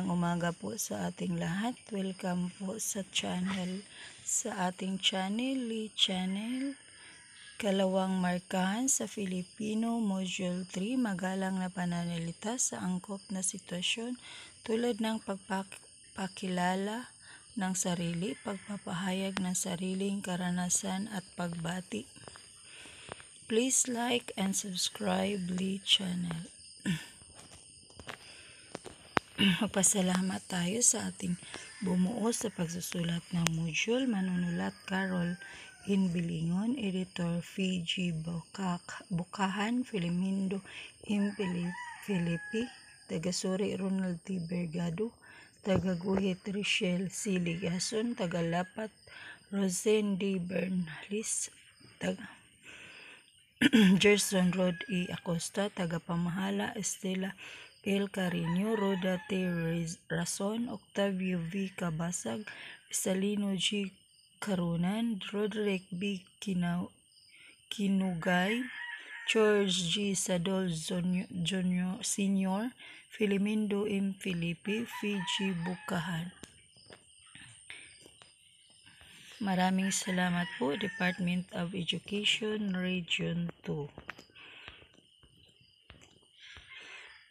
Magandang umaga po sa ating lahat. Welcome po sa channel, sa ating channel, Lee Channel. Kalawang markahan sa Filipino Module 3, magalang na pananalita sa angkop na sitwasyon tulad ng pagpakilala ng sarili, pagpapahayag ng sariling karanasan at pagbati. Please like and subscribe Lee Channel. Magpasalamat tayo sa ating bumuo sa pagsusulat ng module, manunulat Carol Inbilingon, Editor Fiji Bukak, Bukahan, Filimindo, Impili, Filipi, Tagasuri Ronald T. Bergado, Tagaguhit Richelle C. Ligason, Tagalapat Rosen D. Bernalis, Taga Gerson Rod E. Acosta, Tagapamahala Estela L. Carino, Roda T. Rason, Octavio V. Cabasag, Salino G. Karunan, Roderick B. Kinaw Kinugay, George G. Sadol Junior, Sr., Filimindo M. Filipe, Fiji Bukahan. Maraming salamat po Department of Education Region 2.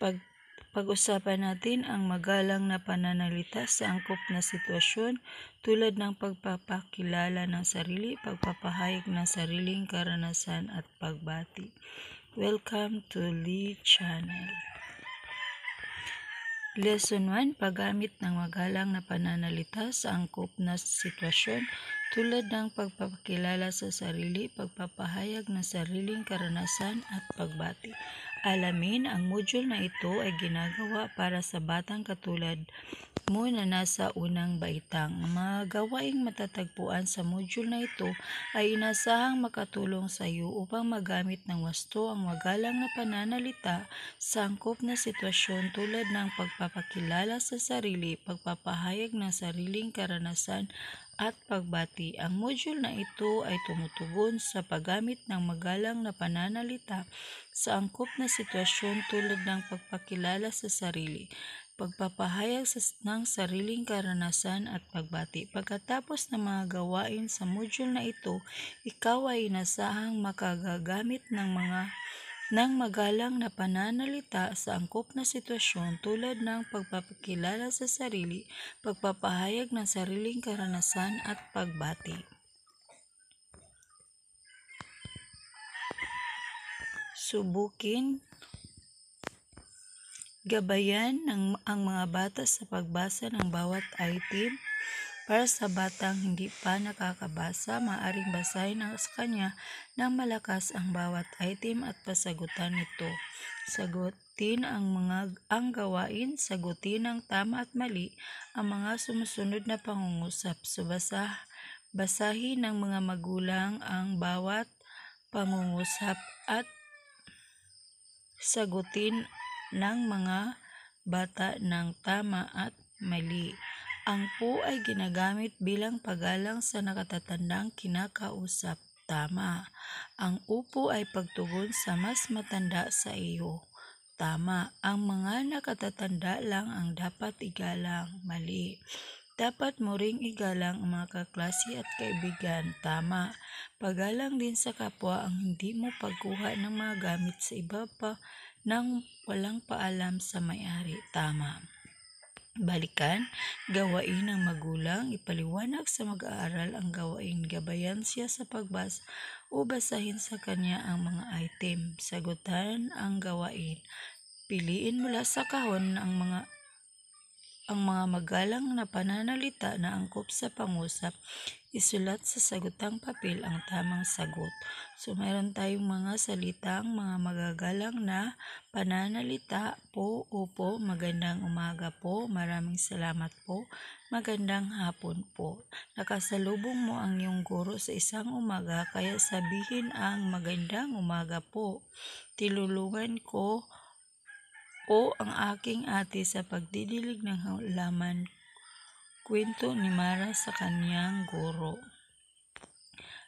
Pag pag-usapan natin ang magalang na pananalita sa angkop na sitwasyon tulad ng pagpapakilala ng sarili, pagpapahayag ng sariling karanasan at pagbati. Welcome to Lee Channel. Lesson 1, paggamit ng magalang na pananalita sa angkop na sitwasyon tulad ng pagpapakilala sa sarili, pagpapahayag ng sariling karanasan at pagbati. Alamin, ang module na ito ay ginagawa para sa batang katulad mo na nasa unang baitang. Ang mga gawaing matatagpuan sa module na ito ay inasahang makatulong sa iyo upang magamit ng wasto ang magalang na pananalita, sangkop na sitwasyon tulad ng pagpapakilala sa sarili, pagpapahayag ng sariling karanasan at pagbati. Ang module na ito ay tumutugon sa paggamit ng magalang na pananalita sa angkop na sitwasyon tulad ng pagpakilala sa sarili, pagpapahayag sa, ng sariling karanasan at pagbati. Pagkatapos ng mga gawain sa module na ito, ikaw ay inasahang makagagamit ng mga ng magalang na pananalita sa angkop na sitwasyon tulad ng pagpapakilala sa sarili, pagpapahayag ng sariling karanasan at pagbati. Subukin gabayan ng ang mga bata sa pagbasa ng bawat item para sa batang hindi pa nakakabasa, maaaring basahin ng sa kanya ng malakas ang bawat item at pasagutan nito. Sagutin ang mga ang gawain, sagutin ang tama at mali, ang mga sumusunod na pangungusap. Subasa, basahin ng mga magulang ang bawat pangungusap at sagutin ng mga bata ng tama at mali. Ang po ay ginagamit bilang pagalang sa nakatatandang kinakausap. Tama. Ang upo ay pagtugon sa mas matanda sa iyo. Tama. Ang mga nakatatanda lang ang dapat igalang. Mali. Dapat mo ring igalang ang mga kaklase at kaibigan. Tama. Pagalang din sa kapwa ang hindi mo pagkuha ng mga gamit sa iba pa nang walang paalam sa may-ari. Tama. Balikan, gawain ng magulang, ipaliwanag sa mag-aaral ang gawain, gabayan siya sa pagbasa o basahin sa kanya ang mga item. Sagutan ang gawain. Piliin mula sa kahon ang mga ang mga magalang na pananalita na angkop sa pangusap Isulat sa sagutang papel ang tamang sagot. So, meron tayong mga salitang mga magagalang na pananalita po, opo, magandang umaga po, maraming salamat po, magandang hapon po. Nakasalubong mo ang iyong guro sa isang umaga kaya sabihin ang magandang umaga po. Tilulungan ko po ang aking ate sa pagdidilig ng halaman Kwento ni Mara sa kanyang guro.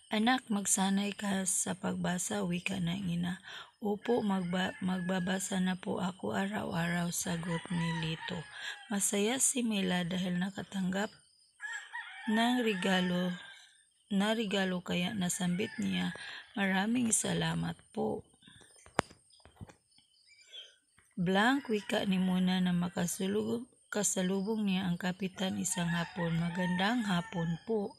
Anak, magsanay ka sa pagbasa, wika ng ina. Opo, magba magbabasa na po ako araw-araw, sagot ni Lito. Masaya si Mila dahil nakatanggap ng regalo na regalo kaya nasambit niya. Maraming salamat po. Blank, wika ni Muna na makasulog Kasalubong niya ang kapitan isang hapon. Magandang hapon po.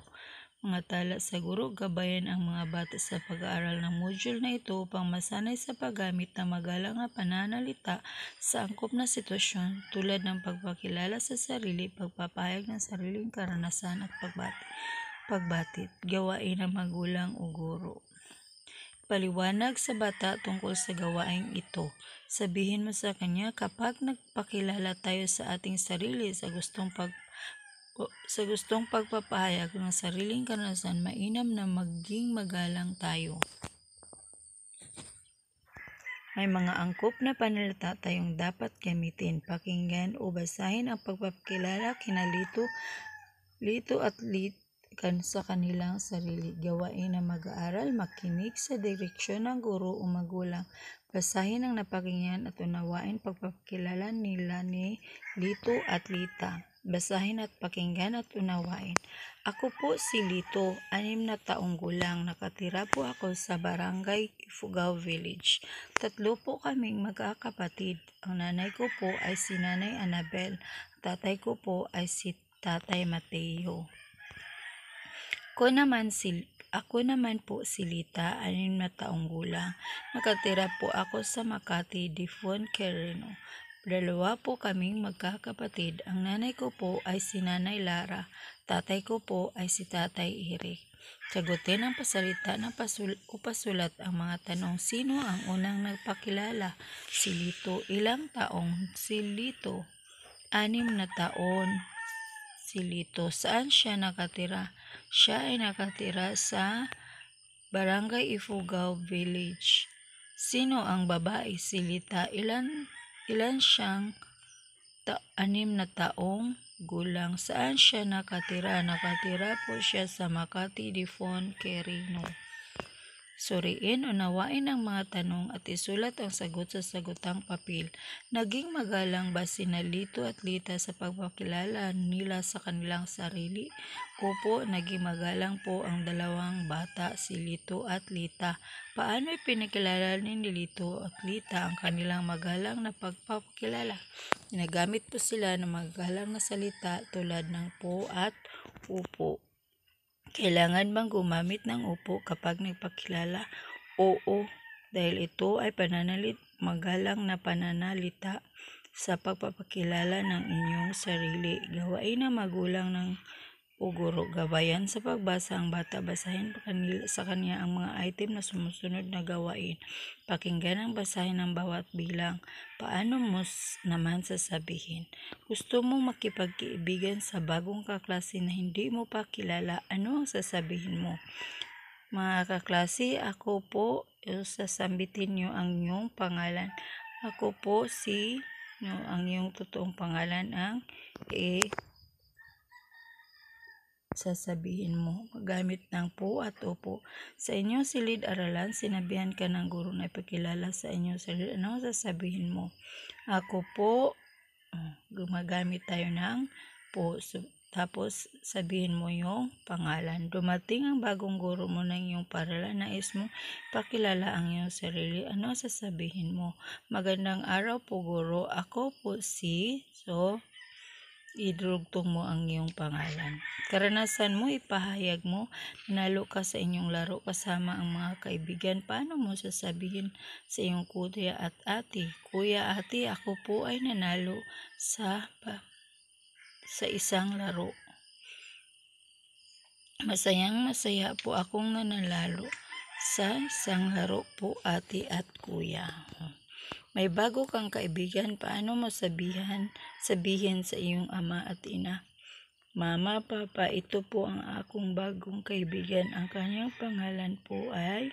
Mga tala sa guro, gabayan ang mga bata sa pag-aaral ng module na ito upang masanay sa paggamit ng magalang na pananalita sa angkop na sitwasyon tulad ng pagpakilala sa sarili, pagpapahayag ng sariling karanasan at pagbati, pagbatit, gawain ng magulang o guro. Paliwanag sa bata tungkol sa gawain ito. Sabihin mo sa Kanya kapag nagpakilala tayo sa ating sarili sa gustong pag sa gustong pagpapahayag ng sariling karanasan, mainam na maging magalang tayo. May mga angkop na panalata tayong dapat gamitin, pakinggan o basahin ang pagpapakilala kinalito lito at lit kan sa kanilang sarili. Gawain na mag-aaral, makinig sa direksyon ng guro o magulang, Basahin ang napakinggan at unawain pagpapakilala nila ni Lito at Lita. Basahin at pakinggan at unawain. Ako po si Lito, anim na taong gulang. Nakatira po ako sa Barangay Ifugao Village. Tatlo po kaming magkakapatid. Ang nanay ko po ay si Nanay Anabel. Tatay ko po ay si Tatay Mateo. Ko naman si ako naman po si Lita, anim na taong gulang. Nakatira po ako sa Makati, Difon, Quirino. Dalawa po kaming magkakapatid. Ang nanay ko po ay si Nanay Lara. Tatay ko po ay si Tatay Eric. Sagutin ang pasalita na pasul upasulat ang mga tanong. Sino ang unang nagpakilala? Si Lito. Ilang taong si Lito? Anim na taon si Lito. Saan siya nakatira? Siya ay nakatira sa Barangay Ifugao Village. Sino ang babae si Lita? Ilan, ilan siyang ta- anim na taong gulang? Saan siya nakatira? Nakatira po siya sa Makati Difon, Quirino. Suriin, unawain ang mga tanong at isulat ang sagot sa sagutang papel. Naging magalang ba sina Lito at Lita sa pagpakilala nila sa kanilang sarili? Opo, naging magalang po ang dalawang bata, si Lito at Lita. Paano ipinakilala ni Lito at Lita ang kanilang magalang na pagpapakilala? Ginagamit po sila ng magalang na salita tulad ng po at upo. Kailangan bang gumamit ng upo kapag nagpakilala? Oo, dahil ito ay pananalit magalang na pananalita sa pagpapakilala ng inyong sarili. Gawain na magulang ng o guro. Gabayan sa pagbasa ang bata, basahin kanila, sa kanya ang mga item na sumusunod na gawain. Pakinggan ang basahin ng bawat bilang. Paano mo naman sasabihin? Gusto mong makipagkaibigan sa bagong kaklase na hindi mo pa kilala, ano ang sasabihin mo? Mga kaklase, ako po, eh, sasambitin niyo ang inyong pangalan. Ako po si, no, ang iyong totoong pangalan ang E. Eh, sasabihin mo. Gamit ng po at opo. Sa inyong silid-aralan, sinabihan ka ng guro na ipakilala sa inyo silid. Ano sasabihin mo? Ako po, oh, gumagamit tayo ng po. So, tapos, sabihin mo yung pangalan. Dumating ang bagong guro mo ng iyong paralan. Nais mo, pakilala ang iyong sarili. Ano sasabihin mo? Magandang araw po, guro. Ako po si... So, idrugtong mo ang iyong pangalan. Karanasan mo, ipahayag mo, nalo ka sa inyong laro kasama ang mga kaibigan. Paano mo sasabihin sa iyong kuya at ate? Kuya, ate, ako po ay nanalo sa sa isang laro. Masayang masaya po akong nanalo sa isang laro po ate at kuya. May bago kang kaibigan, paano mo sabihan, sabihin sa iyong ama at ina? Mama, Papa, ito po ang akong bagong kaibigan. Ang kanyang pangalan po ay,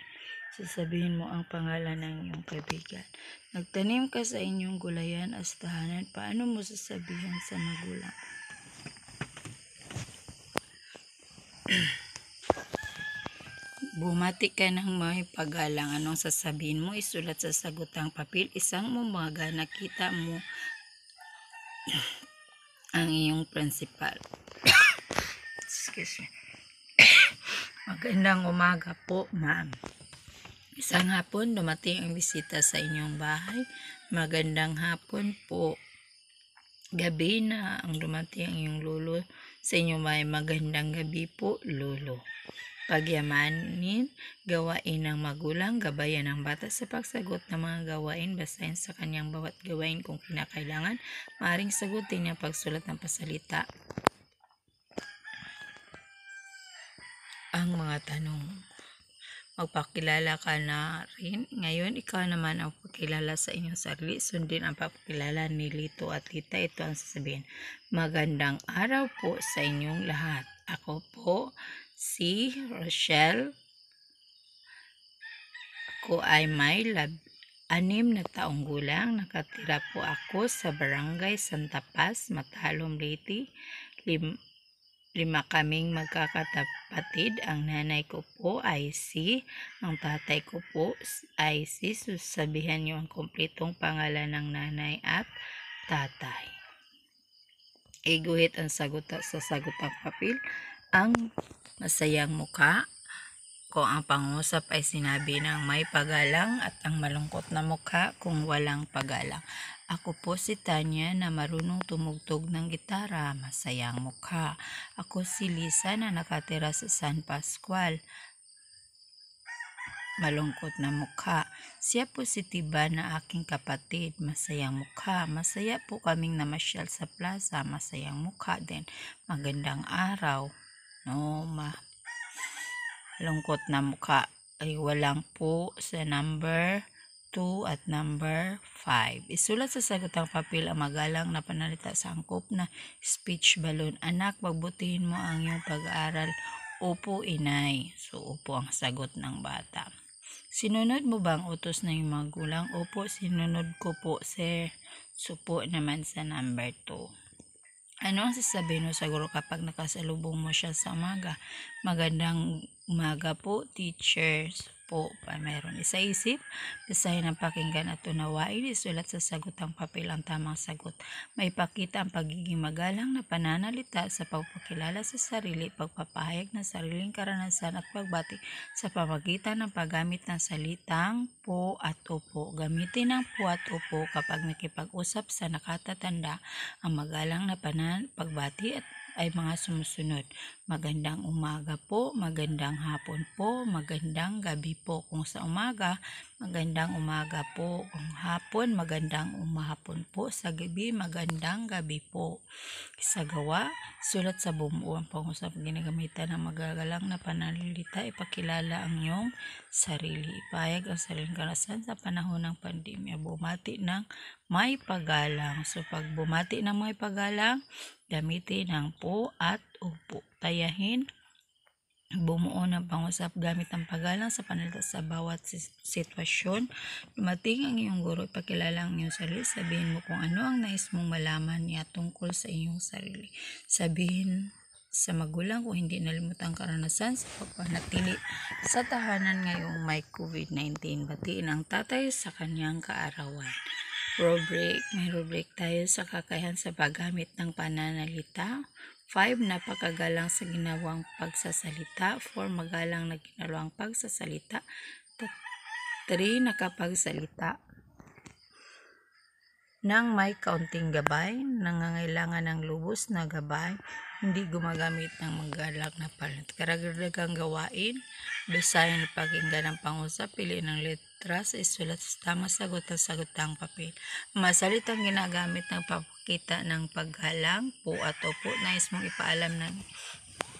sasabihin mo ang pangalan ng iyong kaibigan. Nagtanim ka sa inyong gulayan as tahanan, paano mo sasabihin sa magulang? Bumati ka ng may pagalang. Anong sasabihin mo? Isulat sa sagutang papel. Isang umaga nakita mo ang iyong principal. Excuse me. Magandang umaga po, ma'am. Isang hapon, dumating ang bisita sa inyong bahay. Magandang hapon po. Gabi na ang dumating ang iyong lolo sa inyong bahay. Magandang gabi po, lolo pagyamanin, gawain ng magulang, gabayan ng bata sa pagsagot ng mga gawain, basahin sa kanyang bawat gawain kung kinakailangan, maaring sagutin ang pagsulat ng pasalita. Ang mga tanong magpakilala ka na rin. Ngayon, ikaw naman ang pakilala sa inyong sarili. Sundin ang pakilala ni Lito at Lita. Ito ang sasabihin. Magandang araw po sa inyong lahat. Ako po si Rochelle. Ako ay may lab anim na taong gulang. Nakatira po ako sa Barangay Santa Paz, Matalom, Leyte. Lim lima kaming magkakatapatid. Ang nanay ko po ay si, ang tatay ko po ay si. Susabihan niyo ang kumpletong pangalan ng nanay at tatay. Iguhit ang sagot sa sagot ng papel ang masayang muka. ko ang pangusap ay sinabi ng may pagalang at ang malungkot na mukha kung walang pagalang. Ako po si Tanya na marunong tumugtog ng gitara, masayang mukha. Ako si Lisa na nakatira sa San Pascual, malungkot na mukha. Siya positiba na aking kapatid, masayang mukha. Masaya po kaming namasyal sa plaza, masayang mukha din. Magandang araw no ma lungkot na mukha ay walang po sa number 2 at number 5. Isulat sa sagotang papel ang magalang na panalita sa angkop na speech balloon. Anak, pagbutihin mo ang iyong pag-aaral. Opo, inay. So, opo ang sagot ng bata. Sinunod mo ba ang utos ng magulang? Opo, sinunod ko po, sir. Supo naman sa number 2 ano ang sasabihin mo siguro kapag nakasalubong mo siya sa umaga? Magandang umaga po, teachers po pa mayroon isa isip ang pakinggan at unawain isulat sa sagot ang papel ang tamang sagot may pakita ang pagiging magalang na pananalita sa pagpakilala sa sarili pagpapahayag ng sariling karanasan at pagbati sa pamagitan ng paggamit ng salitang po at upo gamitin ang po at upo kapag nakipag-usap sa nakatatanda ang magalang na panan pagbati at ay mga sumusunod. Magandang umaga po, magandang hapon po, magandang gabi po kung sa umaga, magandang umaga po kung hapon, magandang umahapon po sa gabi, magandang gabi po. Sa gawa, sulat sa bumuo ang pangusap ginagamitan ng magagalang na pananalita, ipakilala ang iyong sarili, ipayag ang sariling karasan sa panahon ng pandemya, bumati ng may pagalang. So pag bumati ng may pagalang, Gamitin ang po at upo. Tayahin. Bumuo ng pangusap gamit ang pagalang sa panalita sa bawat sitwasyon. Dumating ang iyong guro, ipakilala ang iyong sarili. Sabihin mo kung ano ang nais mong malaman niya tungkol sa iyong sarili. Sabihin sa magulang kung hindi nalimutan karanasan sa pagpanatili sa tahanan ngayong may COVID-19. Batiin ang tatay sa kanyang kaarawan rubric. May rubric tayo sa kakayahan sa paggamit ng pananalita. 5. Napakagalang sa ginawang pagsasalita. 4. Magalang na ginawang pagsasalita. 3. Nakapagsalita nang may kaunting gabay, nangangailangan ng lubos na gabay, hindi gumagamit ng magalang na panat. Karagdagang gawain, Design ng pakinggan ng pangusap, piliin ang letras, isulat sa tamang sagot at sagot ang papel. Masalitang ginagamit ng papakita ng paghalang, po at opo, nais mong ipaalam ng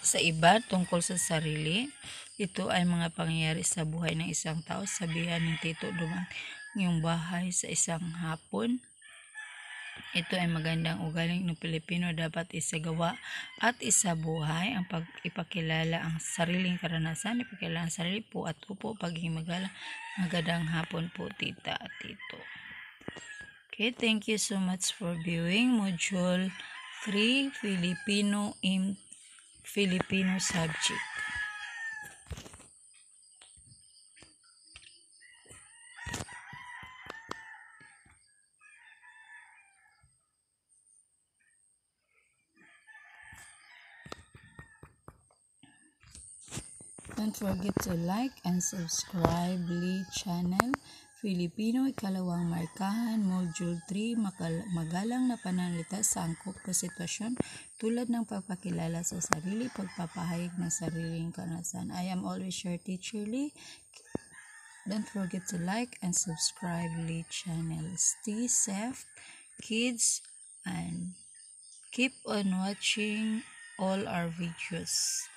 sa iba tungkol sa sarili. Ito ay mga pangyayari sa buhay ng isang tao. Sabihan ng Tito Dumang yung bahay sa isang hapon. Ito ay magandang ugaling ng Pilipino dapat isagawa at isabuhay ang pag ang sariling karanasan, ipakilala ang sarili po at upo pagiging magalang. Magandang hapon po tita at tito. Okay, thank you so much for viewing module 3 Filipino in Filipino subject. Don't forget to like and subscribe Lee Channel Filipino Ikalawang Markahan Module 3 Magalang na pananalita sa angkop na sitwasyon tulad ng pagpakilala sa sarili, pagpapahayag ng sariling karanasan. I am always your teacher Lee. Don't forget to like and subscribe Lee Channel. Stay safe, kids, and keep on watching all our videos.